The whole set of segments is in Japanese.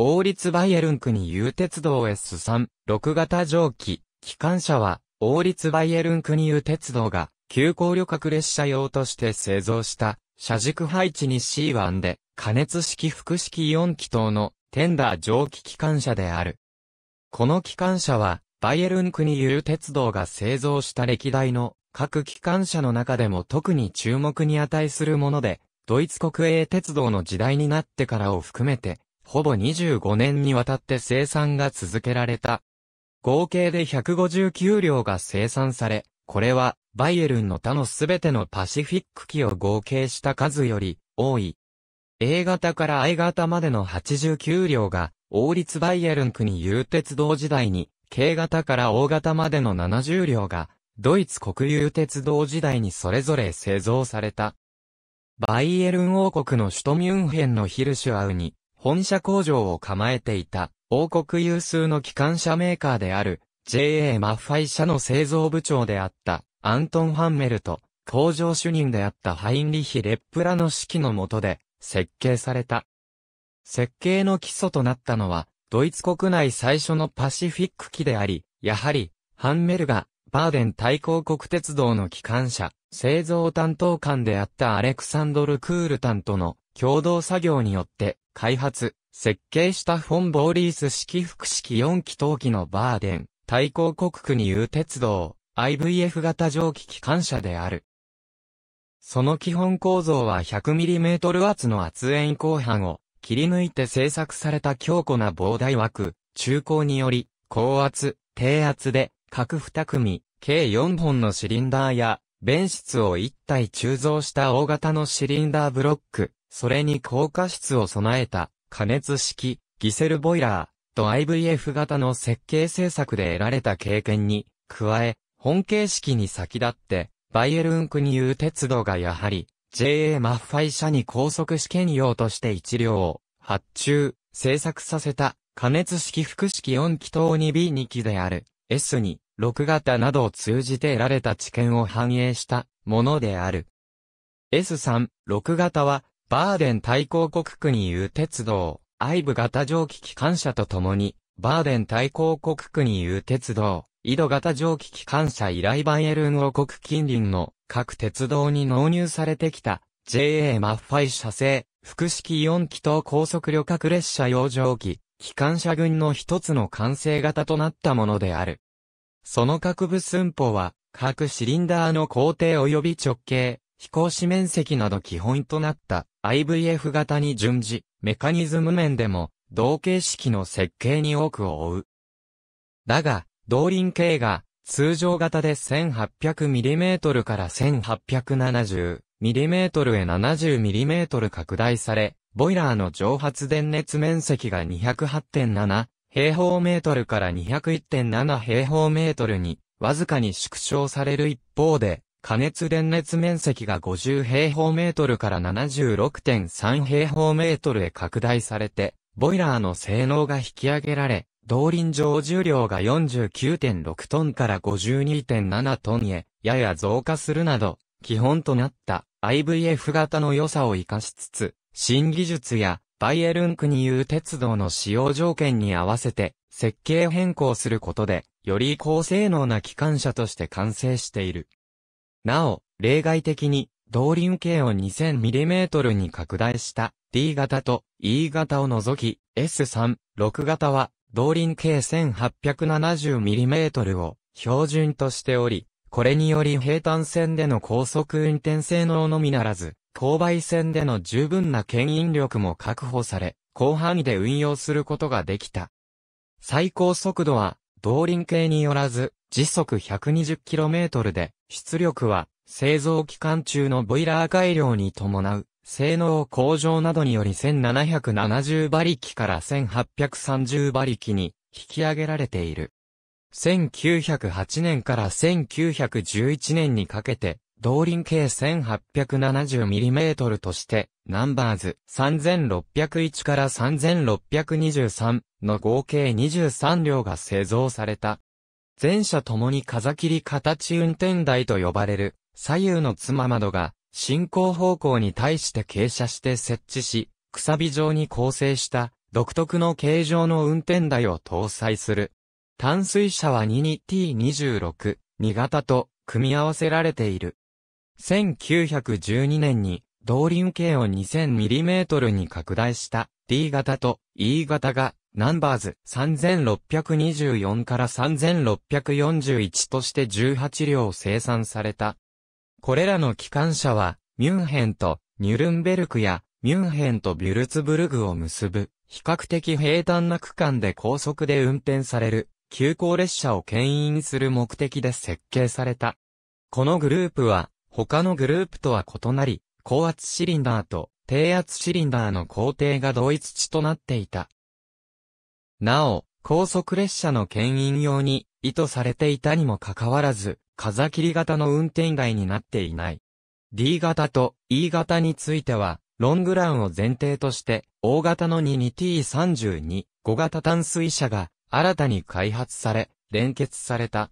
王立バイエルン区に有鉄道 S3、6型蒸気、機関車は、王立バイエルン区に有鉄道が、急行旅客列車用として製造した、車軸配置に C1 で、加熱式複式4気筒の、テンダー蒸気機関車である。この機関車は、バイエルン区に有鉄道が製造した歴代の各機関車の中でも特に注目に値するもので、ドイツ国営鉄道の時代になってからを含めて、ほぼ25年にわたって生産が続けられた。合計で159両が生産され、これはバイエルンの他のすべてのパシフィック機を合計した数より多い。A 型から I 型までの89両が王立バイエルン国有鉄道時代に、K 型から O 型までの70両がドイツ国有鉄道時代にそれぞれ製造された。バイエルン王国の首都ミュンヘンのヒルシュアウに、本社工場を構えていた、王国有数の機関車メーカーである、JA マッファイ社の製造部長であった、アントン・ハンメルと、工場主任であったハインリヒ・レップラの指揮の下で、設計された。設計の基礎となったのは、ドイツ国内最初のパシフィック機であり、やはり、ハンメルが、バーデン対抗国鉄道の機関車、製造担当官であったアレクサンドル・クールタンとの共同作業によって開発、設計したフォン・ボーリース式複式4気筒機のバーデン、対抗国区にう鉄道、IVF 型蒸気機関車である。その基本構造は 100mm 厚の圧延後半を切り抜いて製作された強固な膨大枠、中高により、高圧、低圧で、各2組、計4本のシリンダーや、弁室を1体鋳造した大型のシリンダーブロック、それに高加湿を備えた、加熱式、ギセルボイラーと IVF 型の設計制作で得られた経験に、加え、本形式に先立って、バイエルンクにュう鉄道がやはり、JA マッファイ社に高速試験用として一両を発注、制作させた加熱式複式4気筒 2B2 機である S2、6型などを通じて得られた知見を反映したものである。S3、6型はバーデン大公国区に言う鉄道、アイブ型蒸気機関車とともに、バーデン大公国区に言う鉄道、井戸型蒸気機関車以来バイエルン王国近隣の各鉄道に納入されてきた JA マッファイ社製、複式4気筒高速旅客列車用蒸機、機関車群の一つの完成型となったものである。その各部寸法は、各シリンダーの工程及び直径、飛行士面積など基本となった IVF 型に準じ、メカニズム面でも同形式の設計に多くを負う。だが、動輪系が通常型で 1800mm から 1870mm へ 70mm 拡大され、ボイラーの蒸発電熱面積が208.7平方メートルから201.7平方メートルにわずかに縮小される一方で、加熱電熱面積が50平方メートルから76.3平方メートルへ拡大されて、ボイラーの性能が引き上げられ、動輪上重量が49.6トンから52.7トンへ、やや増加するなど、基本となった IVF 型の良さを活かしつつ、新技術やバイエルンクに言う鉄道の使用条件に合わせて設計変更することで、より高性能な機関車として完成している。なお、例外的に、動輪径を 2000mm に拡大した D 型と E 型を除き S3、6型は動輪径 1870mm を標準としており、これにより平坦線での高速運転性能のみならず、勾配線での十分な牽引力も確保され、広範囲で運用することができた。最高速度は動輪系によらず、時速 120km で、出力は、製造期間中のボイラー改良に伴う、性能向上などにより1770馬力から1830馬力に引き上げられている。1908年から1911年にかけて、動輪計 1870mm としてナンバーズ3601から3623の合計23両が製造された。全車ともに風切り形運転台と呼ばれる左右のつま窓が進行方向に対して傾斜して設置し、くさび状に構成した独特の形状の運転台を搭載する。淡水車は 22T26、2型と組み合わせられている。1912年に、動輪径を 2000mm に拡大した D 型と E 型が、ナンバーズ3624から3641として18両生産された。これらの機関車は、ミュンヘンとニュルンベルクやミュンヘンとビュルツブルグを結ぶ、比較的平坦な区間で高速で運転される、急行列車を牽引する目的で設計された。このグループは、他のグループとは異なり、高圧シリンダーと低圧シリンダーの工程が同一値となっていた。なお、高速列車の牽引用に意図されていたにもかかわらず、風切り型の運転台になっていない。D 型と E 型については、ロングランを前提として、大型の 22T32、5型淡水車が新たに開発され、連結された。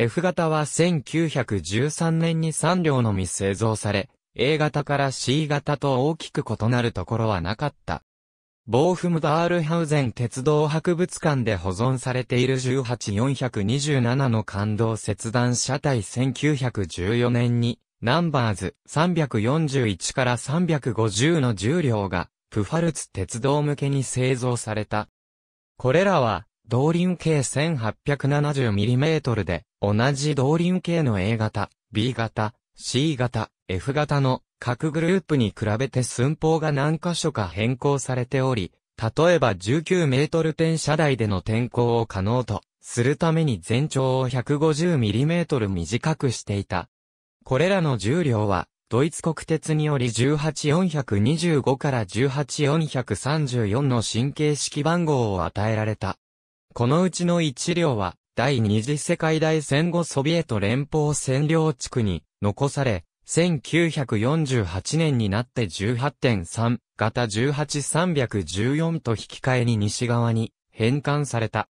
F 型は1913年に3両のみ製造され、A 型から C 型と大きく異なるところはなかった。ボーフムダールハウゼン鉄道博物館で保存されている18427の感動切断車体1914年に、ナンバーズ341から350の重量が、プファルツ鉄道向けに製造された。これらは、動輪径 1870mm で、同じ動輪径の A 型、B 型、C 型、F 型の各グループに比べて寸法が何箇所か変更されており、例えば19メートル転車台での転向を可能とするために全長を 150mm 短くしていた。これらの重量は、ドイツ国鉄により18425から18434の神経式番号を与えられた。このうちの1両は、第二次世界大戦後ソビエト連邦占領地区に残され、1948年になって18.3型18314と引き換えに西側に返還された。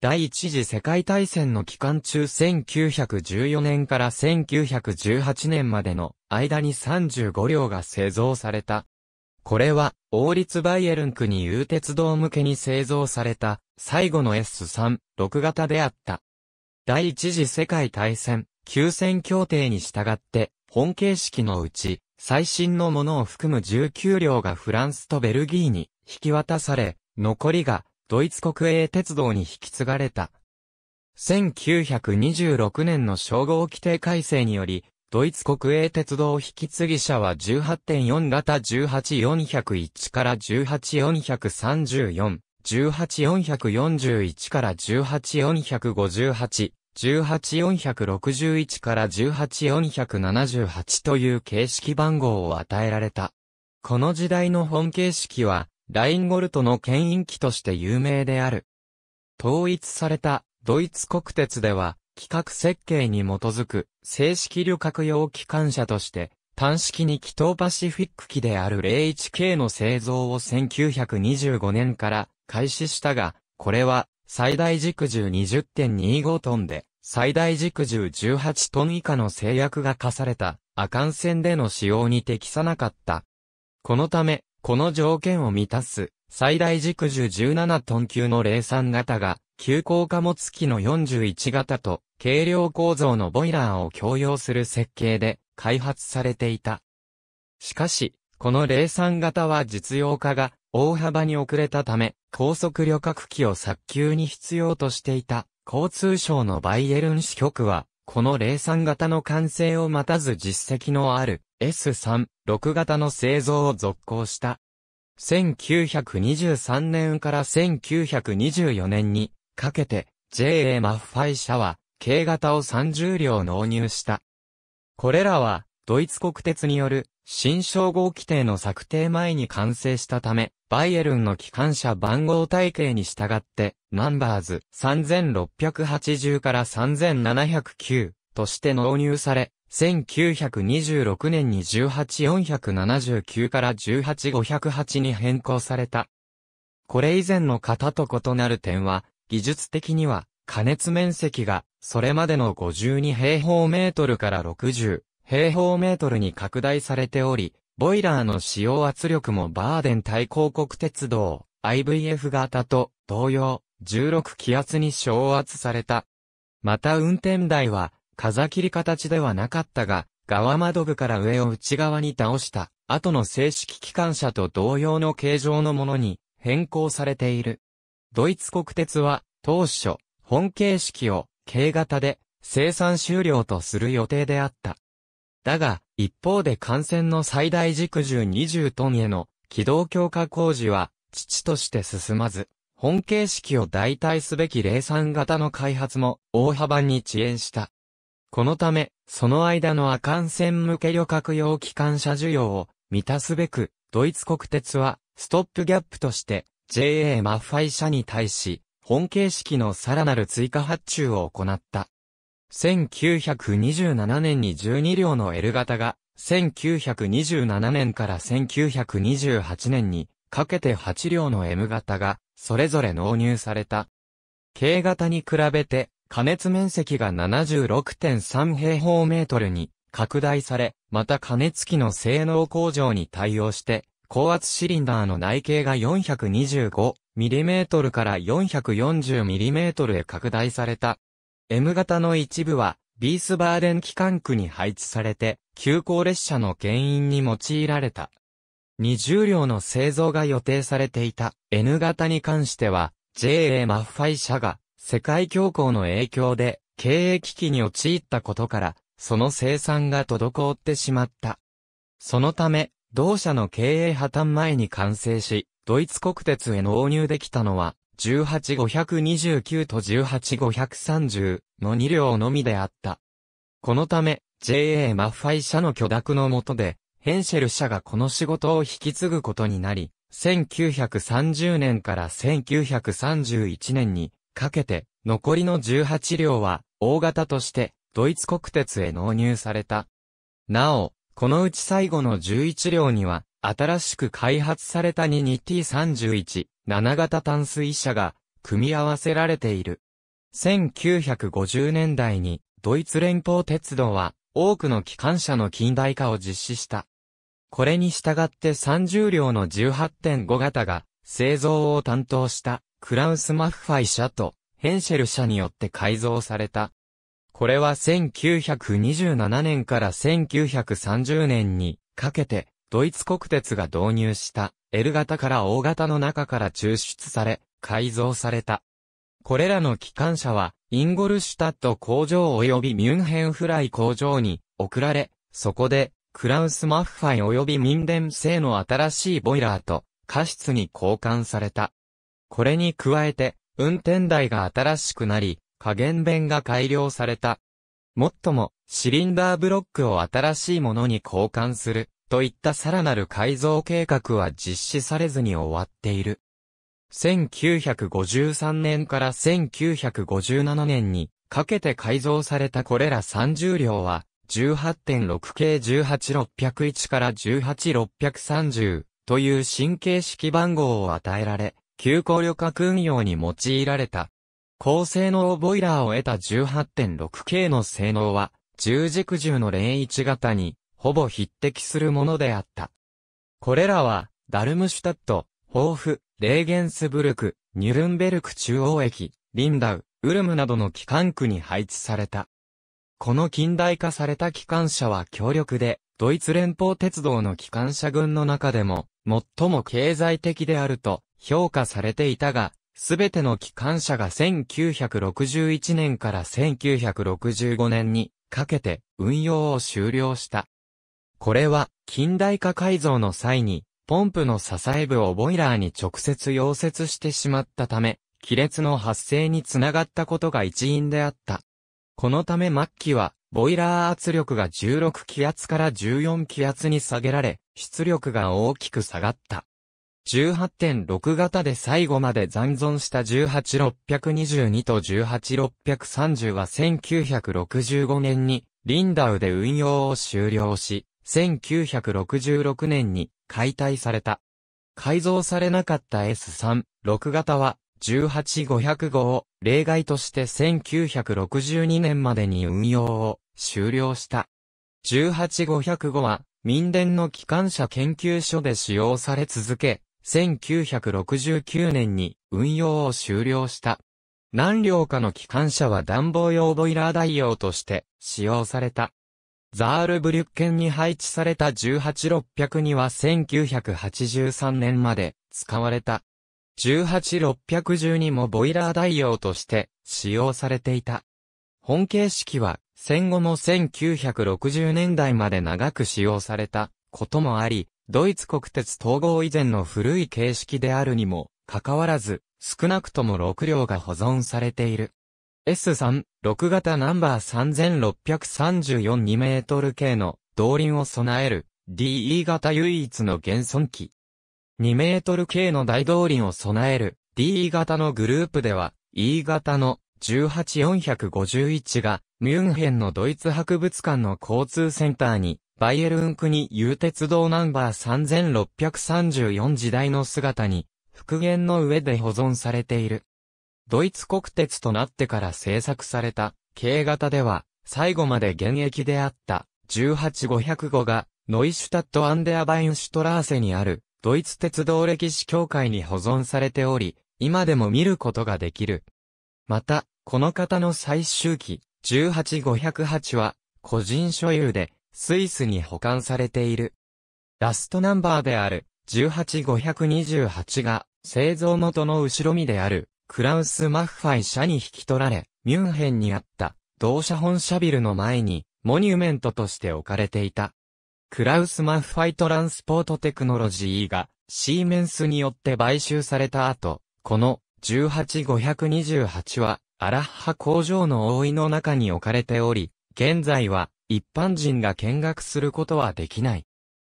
第一次世界大戦の期間中1914年から1918年までの間に35両が製造された。これは、王立バイエルンクに有鉄道向けに製造された、最後の S3、6型であった。第一次世界大戦、休戦協定に従って、本形式のうち、最新のものを含む19両がフランスとベルギーに引き渡され、残りがドイツ国営鉄道に引き継がれた。1926年の称号規定改正により、ドイツ国営鉄道引き継ぎ車は18.4型18401から18434、18441から18458、18461から18478という形式番号を与えられた。この時代の本形式は、ラインゴルトの牽引機として有名である。統一されたドイツ国鉄では、企画設計に基づく正式旅客用機関車として、単式に気筒パシフィック機である01系の製造を1925年から開始したが、これは最大軸重20.25トンで、最大軸重18トン以下の制約が課された赤ん線での使用に適さなかった。このため、この条件を満たす最大軸重17トン級の03型が急降貨物機の41型と軽量構造のボイラーを共用する設計で開発されていた。しかし、この03型は実用化が大幅に遅れたため、高速旅客機を早急に必要としていた交通省のバイエルン支局は、この03型の完成を待たず実績のある S3、6型の製造を続行した。1923年から1924年にかけて、JA マッファイ社は、K 型を30両納入した。これらは、ドイツ国鉄による、新称号規定の策定前に完成したため、バイエルンの機関車番号体系に従って、ナンバーズ3680から3709として納入され、1926年に18479から18508に変更された。これ以前の型と異なる点は、技術的には、加熱面積が、それまでの52平方メートルから60平方メートルに拡大されており、ボイラーの使用圧力もバーデン対広告鉄道 IVF 型と同様、16気圧に昇圧された。また運転台は、風切り形ではなかったが、側窓部から上を内側に倒した、後の正式機関車と同様の形状のものに変更されている。ドイツ国鉄は、当初、本形式を、K 型で、生産終了とする予定であった。だが、一方で幹線の最大軸重20トンへの軌道強化工事は、父として進まず、本形式を代替すべき03型の開発も大幅に遅延した。このため、その間の亜幹線向け旅客用機関車需要を満たすべく、ドイツ国鉄は、ストップギャップとして、JA マッファイ社に対し、本形式のさらなる追加発注を行った。1927年に12両の L 型が、1927年から1928年にかけて8両の M 型が、それぞれ納入された。K 型に比べて、加熱面積が76.3平方メートルに拡大され、また加熱器の性能向上に対応して、高圧シリンダーの内径が 425mm から 440mm へ拡大された。M 型の一部は、ビースバーデン機関区に配置されて、急行列車の原因に用いられた。20両の製造が予定されていた N 型に関しては、JA マッファイ社が世界恐慌の影響で経営危機に陥ったことから、その生産が滞ってしまった。そのため、同社の経営破綻前に完成し、ドイツ国鉄へ納入できたのは、18529と18530の2両のみであった。このため、JA マッファイ社の許諾の下で、ヘンシェル社がこの仕事を引き継ぐことになり、1930年から1931年にかけて、残りの18両は、大型として、ドイツ国鉄へ納入された。なお、このうち最後の11両には、新しく開発された 22T31、7型淡水車が、組み合わせられている。1950年代に、ドイツ連邦鉄道は、多くの機関車の近代化を実施した。これに従って30両の18.5型が、製造を担当した、クラウス・マッファイ社と、ヘンシェル社によって改造された。これは1927年から1930年にかけて、ドイツ国鉄が導入した L 型から O 型の中から抽出され、改造された。これらの機関車は、インゴルシュタット工場及びミュンヘンフライ工場に送られ、そこで、クラウス・マッファイ及びミンデン製の新しいボイラーと、過失に交換された。これに加えて、運転台が新しくなり、加減弁が改良された。もっとも、シリンダーブロックを新しいものに交換する、といったさらなる改造計画は実施されずに終わっている。1953年から1957年にかけて改造されたこれら30両は、18.6系18601から18630という神経式番号を与えられ、急行旅客運用に用いられた。高性能ボイラーを得た 18.6K の性能は、十軸銃の01型に、ほぼ匹敵するものであった。これらは、ダルムシュタット、ホーフ、レーゲンスブルク、ニュルンベルク中央駅、リンダウ、ウルムなどの機関区に配置された。この近代化された機関車は強力で、ドイツ連邦鉄道の機関車群の中でも、最も経済的であると評価されていたが、すべての機関車が1961年から1965年にかけて運用を終了した。これは近代化改造の際にポンプの支え部をボイラーに直接溶接してしまったため、亀裂の発生につながったことが一因であった。このため末期は、ボイラー圧力が16気圧から14気圧に下げられ、出力が大きく下がった。18.6型で最後まで残存した18622と18630は1965年にリンダウで運用を終了し、1966年に解体された。改造されなかった S3、6型は18500号を例外として1962年までに運用を終了した。18505は民電の機関車研究所で使用され続け、1969年に運用を終了した。何両かの機関車は暖房用ボイラー代用として使用された。ザールブリュッケンに配置された18600には1983年まで使われた。18612もボイラー代用として使用されていた。本形式は戦後も1960年代まで長く使用された。こともあり、ドイツ国鉄統合以前の古い形式であるにも、かかわらず、少なくとも6両が保存されている。S3、6型ナンバー3634 2メートル系の動輪を備える DE 型唯一の減損機。2メートル系の大動輪を備える DE 型のグループでは E 型の18451がミュンヘンのドイツ博物館の交通センターにバイエルンクに有鉄道ナンバー3634時代の姿に、復元の上で保存されている。ドイツ国鉄となってから製作された、K 型では、最後まで現役であった、18505が、ノイシュタット・アンデアバインシュトラーセにある、ドイツ鉄道歴史協会に保存されており、今でも見ることができる。また、この方の最終期、18508は、個人所有で、スイスに保管されている。ラストナンバーである18528が製造元の後ろ身であるクラウス・マッファイ社に引き取られ、ミュンヘンにあった同社本社ビルの前にモニュメントとして置かれていた。クラウス・マッファイ・トランスポート・テクノロジーがシーメンスによって買収された後、この18528はアラッハ工場の覆いの中に置かれており、現在は一般人が見学することはできない。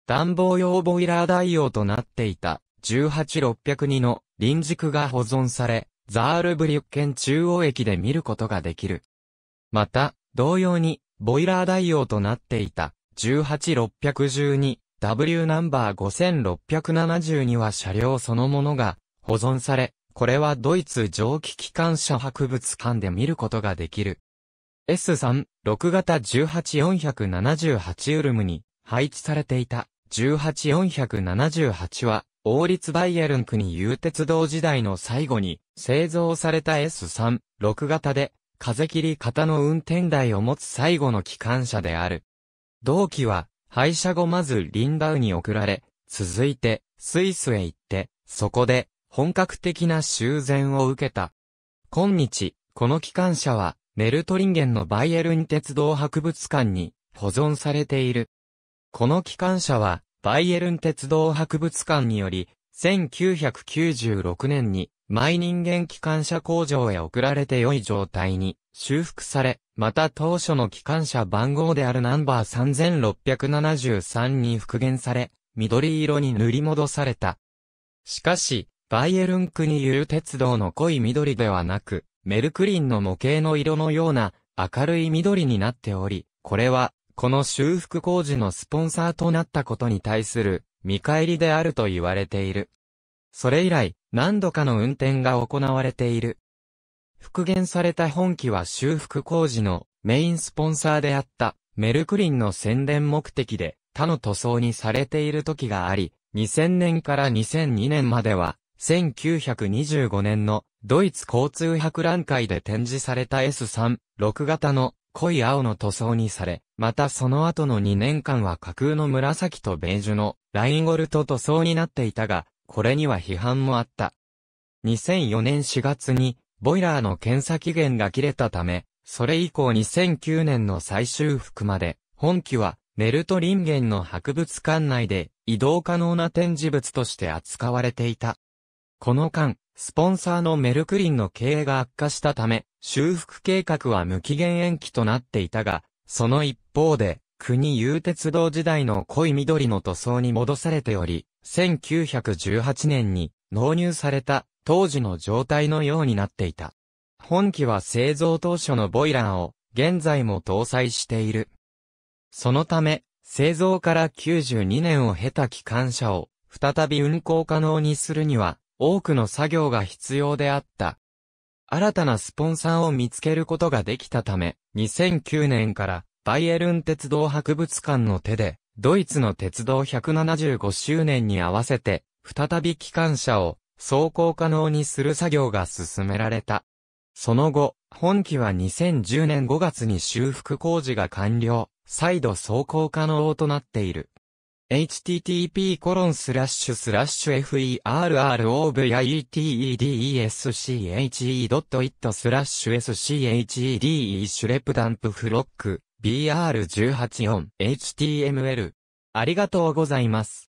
暖房用ボイラー代用となっていた18602の臨軸が保存され、ザールブリュッケン中央駅で見ることができる。また、同様に、ボイラー代用となっていた 18612W ナンバー5672は車両そのものが保存され、これはドイツ蒸気機関車博物館で見ることができる。S3、6型18478ウルムに配置されていた18478は、王立バイエルンクに有鉄道時代の最後に製造された S3、6型で、風切り型の運転台を持つ最後の機関車である。同期は、廃車後まずリンダウに送られ、続いて、スイスへ行って、そこで、本格的な修繕を受けた。今日、この機関車は、メルトリンゲンのバイエルン鉄道博物館に保存されている。この機関車は、バイエルン鉄道博物館により、1996年に、毎人間機関車工場へ送られて良い状態に修復され、また当初の機関車番号であるナンバー3673に復元され、緑色に塗り戻された。しかし、バイエルン区にいる鉄道の濃い緑ではなく、メルクリンの模型の色のような明るい緑になっており、これは、この修復工事のスポンサーとなったことに対する見返りであると言われている。それ以来、何度かの運転が行われている。復元された本機は修復工事のメインスポンサーであったメルクリンの宣伝目的で他の塗装にされている時があり、2000年から2002年までは1925年のドイツ交通博覧会で展示された S3、6型の濃い青の塗装にされ、またその後の2年間は架空の紫とベージュのラインゴルト塗装になっていたが、これには批判もあった。2004年4月に、ボイラーの検査期限が切れたため、それ以降2009年の最終復まで、本機は、ネルトリンゲンの博物館内で移動可能な展示物として扱われていた。この間、スポンサーのメルクリンの経営が悪化したため、修復計画は無期限延期となっていたが、その一方で、国有鉄道時代の濃い緑の塗装に戻されており、1918年に納入された当時の状態のようになっていた。本機は製造当初のボイラーを現在も搭載している。そのため、製造から92年を経た機関車を再び運行可能にするには、多くの作業が必要であった。新たなスポンサーを見つけることができたため、2009年からバイエルン鉄道博物館の手で、ドイツの鉄道175周年に合わせて、再び機関車を走行可能にする作業が進められた。その後、本機は2010年5月に修復工事が完了、再度走行可能となっている。http コロンスラッシュスラッシュ ferrov.itedesche.it スラッシュ schede シュレプダンプフロック br184html ありがとうございます。